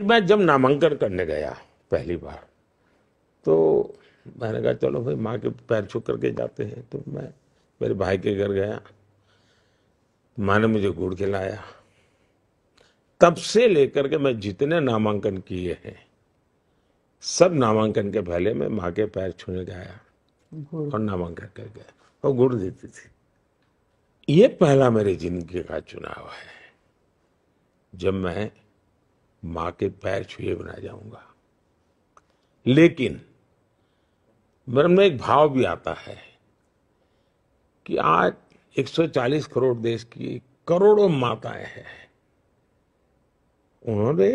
मैं जब नामांकन करने गया पहली बार तो मैंने कहा चलो भाई माँ के पैर छू करके जाते हैं तो मैं मेरे भाई के घर गया माँ ने मुझे गुड़ खिलाया तब से लेकर के मैं जितने नामांकन किए हैं सब नामांकन के पहले मैं माँ के पैर छूने गया और नामांकन कर गया और गुड़ देती थी ये पहला मेरे जिंदगी का चुनाव है जब मैं मां के पैर छुए बना जाऊंगा लेकिन मन में एक भाव भी आता है कि आज 140 करोड़ देश की करोड़ों माताएं हैं उन्होंने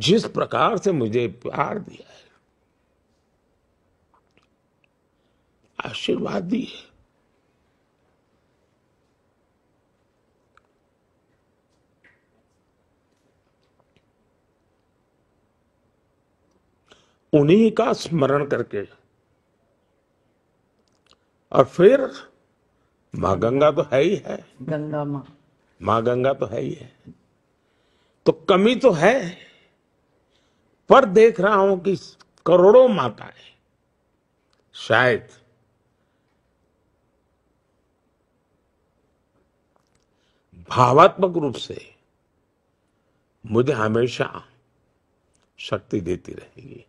जिस प्रकार से मुझे प्यार दिया है दी है उन्हीं का स्मरण करके और फिर माँ गंगा तो है ही है गंगा माँ माँ गंगा तो है ही है तो कमी तो है पर देख रहा हूं कि करोड़ों माताएं शायद भावात्मक रूप से मुझे हमेशा शक्ति देती रहेगी